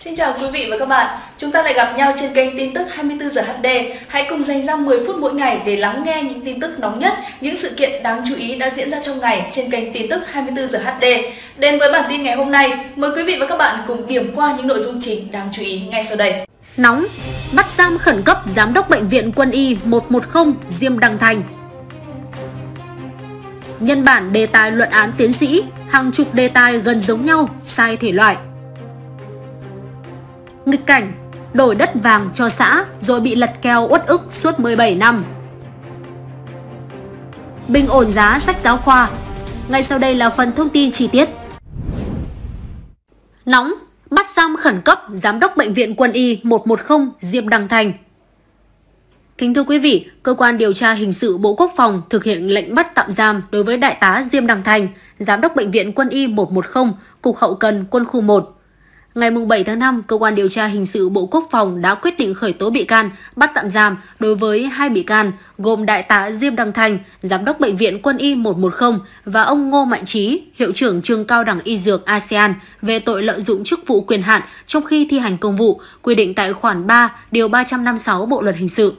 Xin chào quý vị và các bạn. Chúng ta lại gặp nhau trên kênh tin tức 24 giờ HD. Hãy cùng dành ra 10 phút mỗi ngày để lắng nghe những tin tức nóng nhất, những sự kiện đáng chú ý đã diễn ra trong ngày trên kênh tin tức 24 giờ HD. Đến với bản tin ngày hôm nay, mời quý vị và các bạn cùng điểm qua những nội dung chính đáng chú ý ngay sau đây. Nóng, bắt giam khẩn cấp giám đốc bệnh viện quân y 110 Diêm Đăng Thành. Nhân bản đề tài luận án tiến sĩ, hàng chục đề tài gần giống nhau, sai thể loại. Nghịch cảnh, đổi đất vàng cho xã rồi bị lật keo uất ức suốt 17 năm. Bình ổn giá sách giáo khoa. Ngay sau đây là phần thông tin chi tiết. Nóng, bắt giam khẩn cấp Giám đốc Bệnh viện Quân y 110 Diệp Đăng Thành. Kính thưa quý vị, Cơ quan Điều tra Hình sự Bộ Quốc phòng thực hiện lệnh bắt tạm giam đối với Đại tá Diêm Đăng Thành, Giám đốc Bệnh viện Quân y 110, Cục Hậu Cần Quân khu 1 Ngày 7 tháng 5, Cơ quan Điều tra Hình sự Bộ Quốc phòng đã quyết định khởi tố bị can, bắt tạm giam đối với hai bị can gồm Đại tá Diêm Đăng Thành, Giám đốc Bệnh viện Quân y 110 và ông Ngô Mạnh Trí, Hiệu trưởng Trường Cao đẳng Y Dược ASEAN về tội lợi dụng chức vụ quyền hạn trong khi thi hành công vụ, quy định tại khoản 3, điều 356 Bộ Luật Hình sự.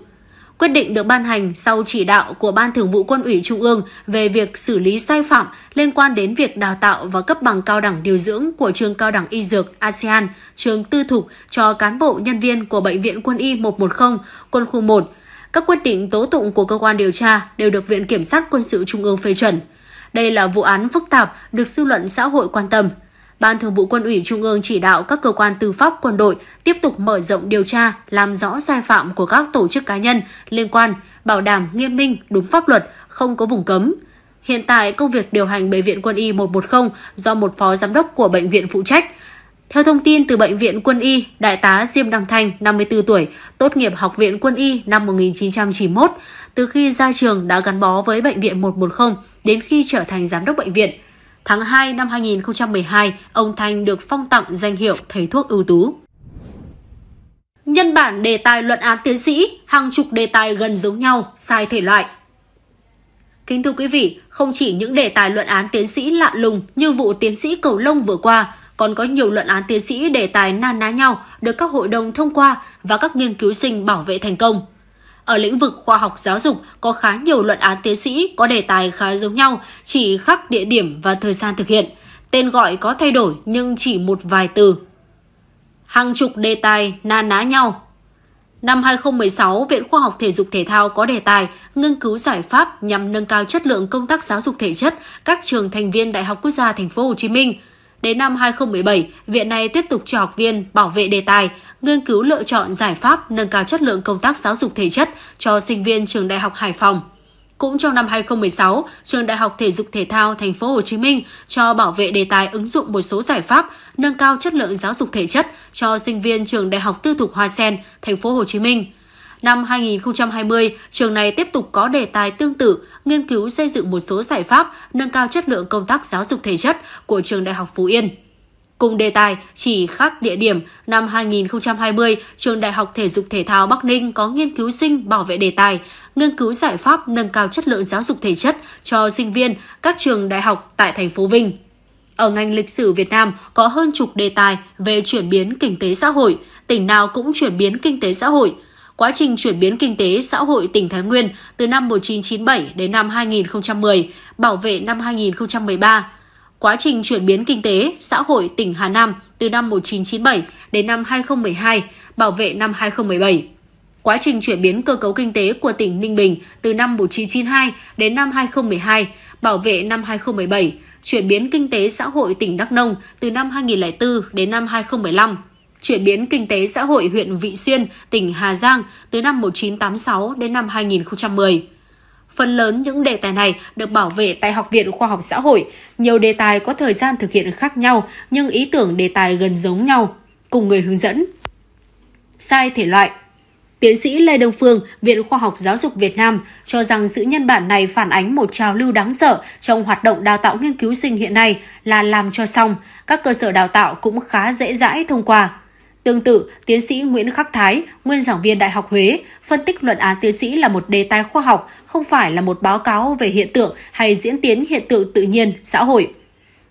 Quyết định được ban hành sau chỉ đạo của Ban Thường vụ Quân ủy Trung ương về việc xử lý sai phạm liên quan đến việc đào tạo và cấp bằng cao đẳng điều dưỡng của trường cao đẳng y dược ASEAN, trường tư thục cho cán bộ nhân viên của Bệnh viện Quân y 110, Quân khu 1. Các quyết định tố tụng của cơ quan điều tra đều được Viện Kiểm sát Quân sự Trung ương phê chuẩn. Đây là vụ án phức tạp được dư luận xã hội quan tâm. Ban Thường vụ Quân ủy Trung ương chỉ đạo các cơ quan tư pháp quân đội tiếp tục mở rộng điều tra, làm rõ sai phạm của các tổ chức cá nhân liên quan, bảo đảm nghiêm minh, đúng pháp luật, không có vùng cấm. Hiện tại, công việc điều hành Bệnh viện Quân y 110 do một phó giám đốc của bệnh viện phụ trách. Theo thông tin từ Bệnh viện Quân y, Đại tá Diêm Đăng Thanh, 54 tuổi, tốt nghiệp Học viện Quân y năm 1991. Từ khi ra trường đã gắn bó với Bệnh viện 110 đến khi trở thành giám đốc bệnh viện – Tháng 2 năm 2012, ông Thanh được phong tặng danh hiệu Thầy thuốc ưu tú. Nhân bản đề tài luận án tiến sĩ, hàng chục đề tài gần giống nhau, sai thể loại. Kính thưa quý vị, không chỉ những đề tài luận án tiến sĩ lạ lùng như vụ tiến sĩ cầu lông vừa qua, còn có nhiều luận án tiến sĩ đề tài na ná nhau được các hội đồng thông qua và các nghiên cứu sinh bảo vệ thành công. Ở lĩnh vực khoa học giáo dục có khá nhiều luận án tiến sĩ có đề tài khá giống nhau, chỉ khác địa điểm và thời gian thực hiện. Tên gọi có thay đổi nhưng chỉ một vài từ. Hàng chục đề tài na ná nhau. Năm 2016, Viện Khoa học Thể dục Thể thao có đề tài nghiên cứu giải pháp nhằm nâng cao chất lượng công tác giáo dục thể chất các trường thành viên Đại học Quốc gia Thành phố Hồ Chí Minh. Đến năm 2017, viện này tiếp tục cho học viên bảo vệ đề tài, nghiên cứu lựa chọn giải pháp nâng cao chất lượng công tác giáo dục thể chất cho sinh viên trường Đại học Hải Phòng. Cũng trong năm 2016, Trường Đại học Thể dục Thể thao Thành phố Hồ Chí Minh cho bảo vệ đề tài ứng dụng một số giải pháp nâng cao chất lượng giáo dục thể chất cho sinh viên Trường Đại học Tư thục Hoa Sen, Thành phố Hồ Chí Minh. Năm 2020, trường này tiếp tục có đề tài tương tự, nghiên cứu xây dựng một số giải pháp nâng cao chất lượng công tác giáo dục thể chất của Trường Đại học Phú Yên. Cùng đề tài chỉ khác địa điểm, năm 2020, Trường Đại học Thể dục Thể thao Bắc Ninh có nghiên cứu sinh bảo vệ đề tài, nghiên cứu giải pháp nâng cao chất lượng giáo dục thể chất cho sinh viên các trường đại học tại thành phố Vinh. Ở ngành lịch sử Việt Nam có hơn chục đề tài về chuyển biến kinh tế xã hội, tỉnh nào cũng chuyển biến kinh tế xã hội. Quá trình chuyển biến kinh tế xã hội tỉnh Thái Nguyên từ năm 1997 đến năm 2010, bảo vệ năm 2013, quá trình chuyển biến kinh tế, xã hội tỉnh Hà Nam từ năm 1997 đến năm 2012, bảo vệ năm 2017. Quá trình chuyển biến cơ cấu kinh tế của tỉnh Ninh Bình từ năm 1992 đến năm 2012, bảo vệ năm 2017, chuyển biến kinh tế xã hội tỉnh Đắk Nông từ năm 2004 đến năm 2015, chuyển biến kinh tế xã hội huyện Vị Xuyên, tỉnh Hà Giang từ năm 1986 đến năm 2010. Phần lớn những đề tài này được bảo vệ tại Học viện Khoa học Xã hội. Nhiều đề tài có thời gian thực hiện khác nhau, nhưng ý tưởng đề tài gần giống nhau, cùng người hướng dẫn. Sai thể loại Tiến sĩ Lê Đông Phương, Viện Khoa học Giáo dục Việt Nam, cho rằng sự nhân bản này phản ánh một trào lưu đáng sợ trong hoạt động đào tạo nghiên cứu sinh hiện nay là làm cho xong. Các cơ sở đào tạo cũng khá dễ dãi thông qua Tương tự, tiến sĩ Nguyễn Khắc Thái, nguyên giảng viên Đại học Huế, phân tích luận án tiến sĩ là một đề tài khoa học, không phải là một báo cáo về hiện tượng hay diễn tiến hiện tượng tự nhiên, xã hội.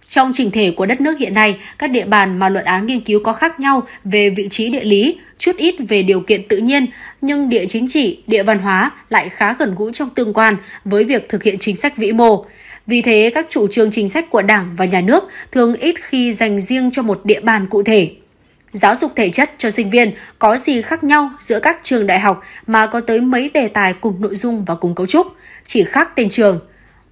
Trong trình thể của đất nước hiện nay, các địa bàn mà luận án nghiên cứu có khác nhau về vị trí địa lý, chút ít về điều kiện tự nhiên, nhưng địa chính trị, địa văn hóa lại khá gần gũi trong tương quan với việc thực hiện chính sách vĩ mô. Vì thế, các chủ trương chính sách của Đảng và Nhà nước thường ít khi dành riêng cho một địa bàn cụ thể. Giáo dục thể chất cho sinh viên có gì khác nhau giữa các trường đại học mà có tới mấy đề tài cùng nội dung và cùng cấu trúc, chỉ khác tên trường.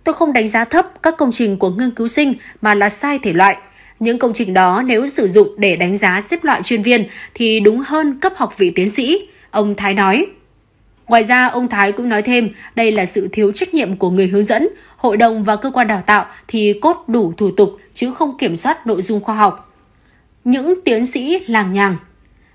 Tôi không đánh giá thấp các công trình của nghiên cứu sinh mà là sai thể loại. Những công trình đó nếu sử dụng để đánh giá xếp loại chuyên viên thì đúng hơn cấp học vị tiến sĩ, ông Thái nói. Ngoài ra, ông Thái cũng nói thêm, đây là sự thiếu trách nhiệm của người hướng dẫn, hội đồng và cơ quan đào tạo thì cốt đủ thủ tục chứ không kiểm soát nội dung khoa học những tiến sĩ làng nhàng.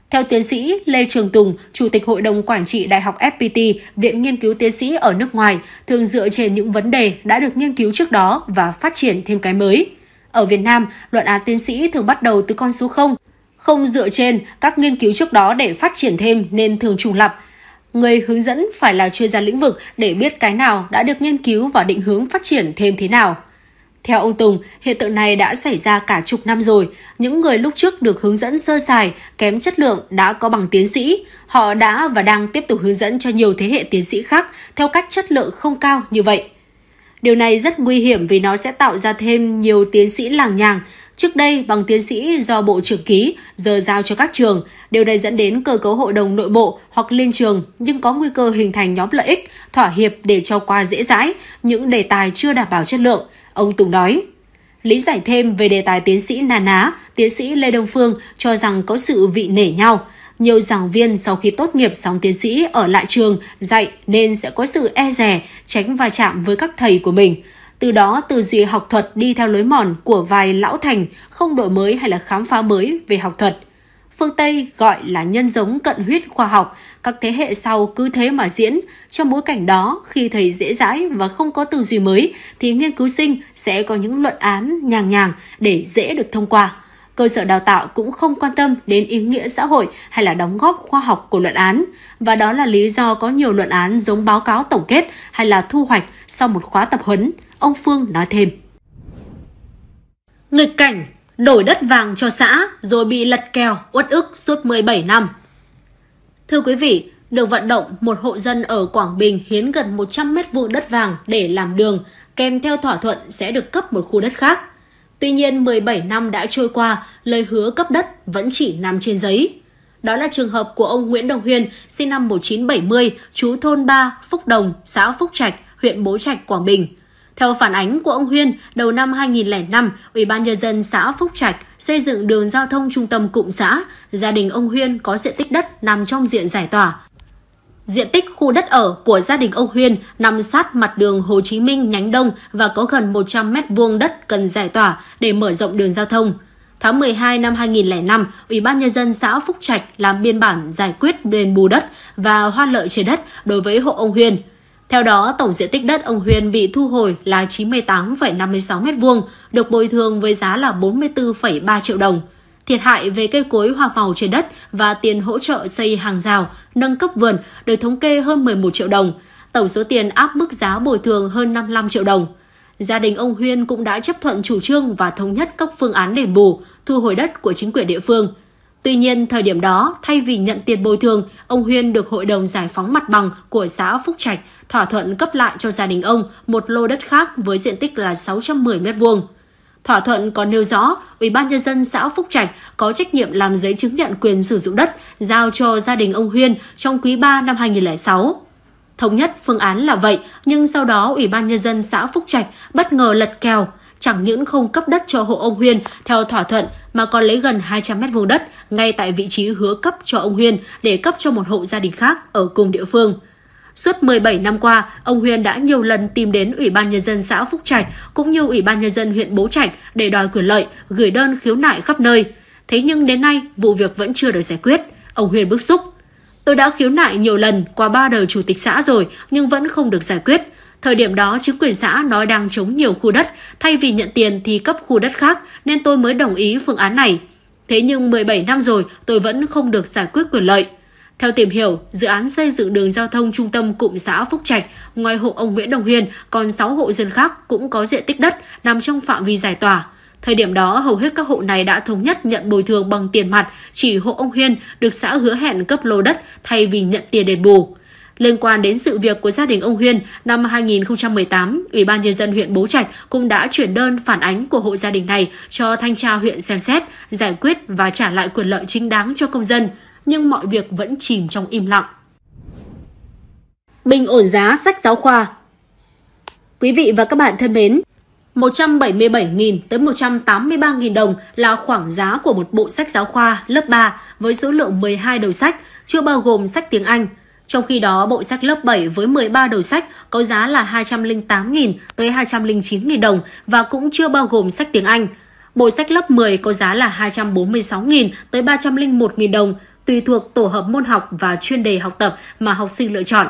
Theo tiến sĩ Lê Trường Tùng, Chủ tịch Hội đồng Quản trị Đại học FPT, Viện Nghiên cứu Tiến sĩ ở nước ngoài, thường dựa trên những vấn đề đã được nghiên cứu trước đó và phát triển thêm cái mới. Ở Việt Nam, luận án tiến sĩ thường bắt đầu từ con số 0, không dựa trên các nghiên cứu trước đó để phát triển thêm nên thường trùng lập. Người hướng dẫn phải là chuyên gia lĩnh vực để biết cái nào đã được nghiên cứu và định hướng phát triển thêm thế nào. Theo ông Tùng, hiện tượng này đã xảy ra cả chục năm rồi. Những người lúc trước được hướng dẫn sơ sài, kém chất lượng đã có bằng tiến sĩ. Họ đã và đang tiếp tục hướng dẫn cho nhiều thế hệ tiến sĩ khác theo cách chất lượng không cao như vậy. Điều này rất nguy hiểm vì nó sẽ tạo ra thêm nhiều tiến sĩ làng nhàng. Trước đây, bằng tiến sĩ do Bộ trưởng ký, giờ giao cho các trường. Điều này dẫn đến cơ cấu hội đồng nội bộ hoặc liên trường, nhưng có nguy cơ hình thành nhóm lợi ích, thỏa hiệp để cho qua dễ dãi, những đề tài chưa đảm bảo chất lượng – Ông Tùng nói, Lý giải thêm về đề tài tiến sĩ Na Ná, tiến sĩ Lê Đông Phương cho rằng có sự vị nể nhau. Nhiều giảng viên sau khi tốt nghiệp sóng tiến sĩ ở lại trường dạy nên sẽ có sự e rè, tránh va chạm với các thầy của mình. Từ đó tư duy học thuật đi theo lối mòn của vài lão thành, không đổi mới hay là khám phá mới về học thuật – phương Tây gọi là nhân giống cận huyết khoa học, các thế hệ sau cứ thế mà diễn. Trong bối cảnh đó, khi thầy dễ dãi và không có từ gì mới, thì nghiên cứu sinh sẽ có những luận án nhàng nhàng để dễ được thông qua. Cơ sở đào tạo cũng không quan tâm đến ý nghĩa xã hội hay là đóng góp khoa học của luận án. Và đó là lý do có nhiều luận án giống báo cáo tổng kết hay là thu hoạch sau một khóa tập huấn. Ông Phương nói thêm. Nghịch cảnh đổi đất vàng cho xã rồi bị lật kèo uất ức suốt 17 năm. Thưa quý vị, được vận động một hộ dân ở Quảng Bình hiến gần 100 mét vuông đất vàng để làm đường, kèm theo thỏa thuận sẽ được cấp một khu đất khác. Tuy nhiên, 17 năm đã trôi qua, lời hứa cấp đất vẫn chỉ nằm trên giấy. Đó là trường hợp của ông Nguyễn Đồng Huyên, sinh năm 1970, chú thôn 3, Phúc Đồng, xã Phúc Trạch, huyện Bố Trạch, Quảng Bình – theo phản ánh của ông Huyên, đầu năm 2005, Ủy ban Nhân dân xã Phúc Trạch xây dựng đường giao thông trung tâm cụm xã. Gia đình ông Huyên có diện tích đất nằm trong diện giải tỏa. Diện tích khu đất ở của gia đình ông Huyên nằm sát mặt đường Hồ Chí Minh nhánh Đông và có gần 100 mét vuông đất cần giải tỏa để mở rộng đường giao thông. Tháng 12 năm 2005, Ủy ban Nhân dân xã Phúc Trạch làm biên bản giải quyết đền bù đất và hoa lợi trên đất đối với hộ ông Huyên – theo đó, tổng diện tích đất ông Huyền bị thu hồi là 98,56 m2, được bồi thường với giá là 44,3 triệu đồng. Thiệt hại về cây cối hoa màu trên đất và tiền hỗ trợ xây hàng rào, nâng cấp vườn được thống kê hơn 11 triệu đồng. Tổng số tiền áp mức giá bồi thường hơn 55 triệu đồng. Gia đình ông Huyên cũng đã chấp thuận chủ trương và thống nhất các phương án đền bù, thu hồi đất của chính quyền địa phương – Tuy nhiên, thời điểm đó, thay vì nhận tiền bồi thường, ông Huyên được Hội đồng Giải phóng Mặt bằng của xã Phúc Trạch thỏa thuận cấp lại cho gia đình ông một lô đất khác với diện tích là 610 m2. Thỏa thuận còn nêu rõ, Ủy ban Nhân dân xã Phúc Trạch có trách nhiệm làm giấy chứng nhận quyền sử dụng đất giao cho gia đình ông Huyên trong quý 3 năm 2006. Thống nhất phương án là vậy, nhưng sau đó Ủy ban Nhân dân xã Phúc Trạch bất ngờ lật kèo, chẳng những không cấp đất cho hộ ông Huyên theo thỏa thuận mà còn lấy gần 200 mét vuông đất ngay tại vị trí hứa cấp cho ông Huyên để cấp cho một hộ gia đình khác ở cùng địa phương. Suốt 17 năm qua, ông Huyên đã nhiều lần tìm đến Ủy ban Nhân dân xã Phúc Trạch cũng như Ủy ban Nhân dân huyện Bố Trạch để đòi quyền lợi, gửi đơn khiếu nại khắp nơi. Thế nhưng đến nay, vụ việc vẫn chưa được giải quyết. Ông Huyên bức xúc. Tôi đã khiếu nại nhiều lần qua ba đời chủ tịch xã rồi nhưng vẫn không được giải quyết. Thời điểm đó, chính quyền xã nói đang chống nhiều khu đất, thay vì nhận tiền thì cấp khu đất khác, nên tôi mới đồng ý phương án này. Thế nhưng 17 năm rồi, tôi vẫn không được giải quyết quyền lợi. Theo tìm hiểu, dự án xây dựng đường giao thông trung tâm cụm xã Phúc Trạch, ngoài hộ ông Nguyễn Đồng Huyền, còn 6 hộ dân khác cũng có diện tích đất nằm trong phạm vi giải tỏa. Thời điểm đó, hầu hết các hộ này đã thống nhất nhận bồi thường bằng tiền mặt, chỉ hộ ông Huyên được xã hứa hẹn cấp lô đất thay vì nhận tiền đền bù. Liên quan đến sự việc của gia đình ông Huyên, năm 2018, Ủy ban Nhân dân huyện Bố Trạch cũng đã chuyển đơn phản ánh của hộ gia đình này cho thanh tra huyện xem xét, giải quyết và trả lại quyền lợi chính đáng cho công dân, nhưng mọi việc vẫn chìm trong im lặng. Bình ổn giá sách giáo khoa Quý vị và các bạn thân mến, 177.000 tới 183.000 đồng là khoảng giá của một bộ sách giáo khoa lớp 3 với số lượng 12 đầu sách, chưa bao gồm sách tiếng Anh – trong khi đó, bộ sách lớp 7 với 13 đầu sách có giá là 208.000 tới 209.000 đồng và cũng chưa bao gồm sách tiếng Anh. Bộ sách lớp 10 có giá là 246.000 tới 301.000 đồng, tùy thuộc tổ hợp môn học và chuyên đề học tập mà học sinh lựa chọn.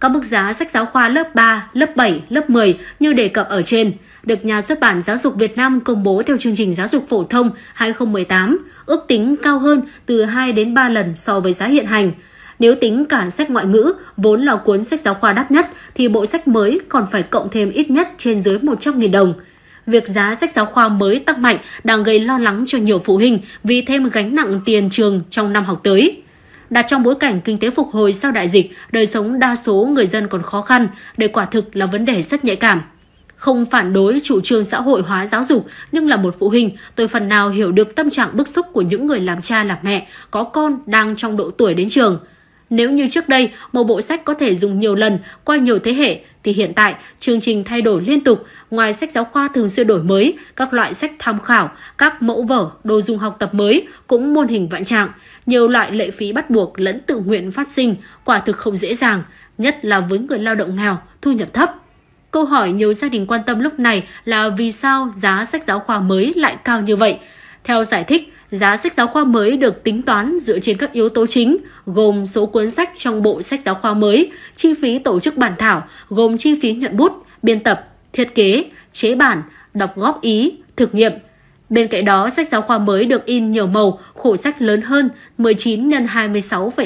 Các mức giá sách giáo khoa lớp 3, lớp 7, lớp 10 như đề cập ở trên được nhà xuất bản Giáo dục Việt Nam công bố theo chương trình giáo dục phổ thông 2018, ước tính cao hơn từ 2 đến 3 lần so với giá hiện hành – nếu tính cả sách ngoại ngữ, vốn là cuốn sách giáo khoa đắt nhất, thì bộ sách mới còn phải cộng thêm ít nhất trên dưới 100.000 đồng. Việc giá sách giáo khoa mới tăng mạnh đang gây lo lắng cho nhiều phụ huynh vì thêm gánh nặng tiền trường trong năm học tới. Đặt trong bối cảnh kinh tế phục hồi sau đại dịch, đời sống đa số người dân còn khó khăn, đây quả thực là vấn đề rất nhạy cảm không phản đối chủ trương xã hội hóa giáo dục, nhưng là một phụ huynh, tôi phần nào hiểu được tâm trạng bức xúc của những người làm cha làm mẹ có con đang trong độ tuổi đến trường. Nếu như trước đây, một bộ sách có thể dùng nhiều lần qua nhiều thế hệ, thì hiện tại chương trình thay đổi liên tục, ngoài sách giáo khoa thường xuyên đổi mới, các loại sách tham khảo, các mẫu vở, đồ dùng học tập mới cũng muôn hình vạn trạng. Nhiều loại lệ phí bắt buộc lẫn tự nguyện phát sinh, quả thực không dễ dàng, nhất là với người lao động nghèo, thu nhập thấp. Câu hỏi nhiều gia đình quan tâm lúc này là vì sao giá sách giáo khoa mới lại cao như vậy? Theo giải thích, giá sách giáo khoa mới được tính toán dựa trên các yếu tố chính gồm số cuốn sách trong bộ sách giáo khoa mới, chi phí tổ chức bản thảo gồm chi phí nhuận bút, biên tập, thiết kế, chế bản, đọc góp ý, thực nghiệm. Bên cạnh đó, sách giáo khoa mới được in nhiều màu, khổ sách lớn hơn 19 x 26,5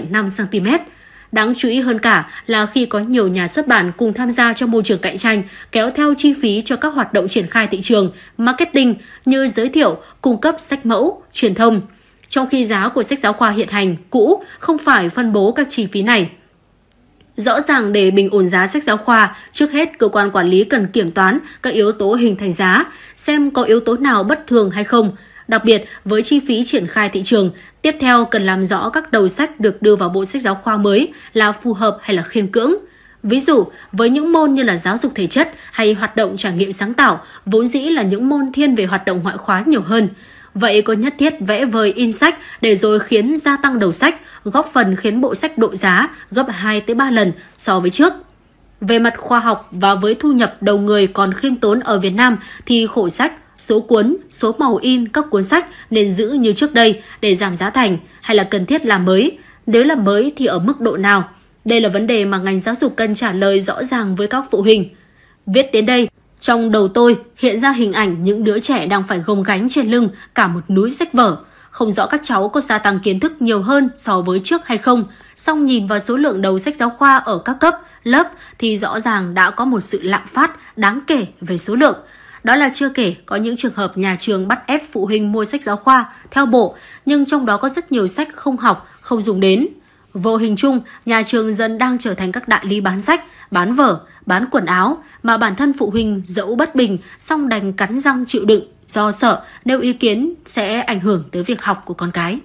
cm, Đáng chú ý hơn cả là khi có nhiều nhà xuất bản cùng tham gia trong môi trường cạnh tranh, kéo theo chi phí cho các hoạt động triển khai thị trường, marketing như giới thiệu, cung cấp sách mẫu, truyền thông. Trong khi giá của sách giáo khoa hiện hành cũ không phải phân bố các chi phí này. Rõ ràng để bình ổn giá sách giáo khoa, trước hết cơ quan quản lý cần kiểm toán các yếu tố hình thành giá, xem có yếu tố nào bất thường hay không, Đặc biệt, với chi phí triển khai thị trường, tiếp theo cần làm rõ các đầu sách được đưa vào bộ sách giáo khoa mới là phù hợp hay là khiên cưỡng. Ví dụ, với những môn như là giáo dục thể chất hay hoạt động trải nghiệm sáng tạo, vốn dĩ là những môn thiên về hoạt động ngoại khóa nhiều hơn. Vậy có nhất thiết vẽ vời in sách để rồi khiến gia tăng đầu sách, góp phần khiến bộ sách độ giá gấp 2 tới 3 lần so với trước. Về mặt khoa học và với thu nhập đầu người còn khiêm tốn ở Việt Nam thì khổ sách số cuốn, số màu in các cuốn sách nên giữ như trước đây để giảm giá thành hay là cần thiết làm mới? Nếu làm mới thì ở mức độ nào? Đây là vấn đề mà ngành giáo dục cần trả lời rõ ràng với các phụ huynh. Viết đến đây, trong đầu tôi hiện ra hình ảnh những đứa trẻ đang phải gồng gánh trên lưng cả một núi sách vở. Không rõ các cháu có gia tăng kiến thức nhiều hơn so với trước hay không, song nhìn vào số lượng đầu sách giáo khoa ở các cấp, lớp thì rõ ràng đã có một sự lạm phát đáng kể về số lượng. Đó là chưa kể có những trường hợp nhà trường bắt ép phụ huynh mua sách giáo khoa theo bộ, nhưng trong đó có rất nhiều sách không học, không dùng đến. Vô hình chung, nhà trường dần đang trở thành các đại lý bán sách, bán vở, bán quần áo mà bản thân phụ huynh dẫu bất bình song đành cắn răng chịu đựng do sợ nêu ý kiến sẽ ảnh hưởng tới việc học của con cái.